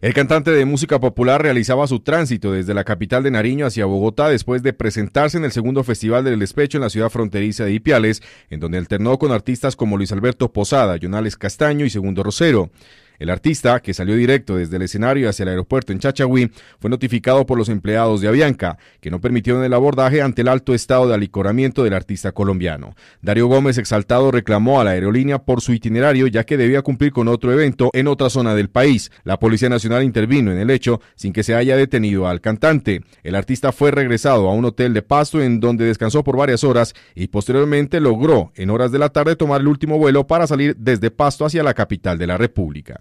El cantante de música popular realizaba su tránsito desde la capital de Nariño hacia Bogotá después de presentarse en el segundo Festival del Despecho en la ciudad fronteriza de Ipiales, en donde alternó con artistas como Luis Alberto Posada, Jonales Castaño y Segundo Rosero. El artista, que salió directo desde el escenario hacia el aeropuerto en Chachagüí, fue notificado por los empleados de Avianca, que no permitieron el abordaje ante el alto estado de alicoramiento del artista colombiano. Darío Gómez, exaltado, reclamó a la aerolínea por su itinerario, ya que debía cumplir con otro evento en otra zona del país. La Policía Nacional intervino en el hecho sin que se haya detenido al cantante. El artista fue regresado a un hotel de Pasto en donde descansó por varias horas y posteriormente logró en horas de la tarde tomar el último vuelo para salir desde Pasto hacia la capital de la República.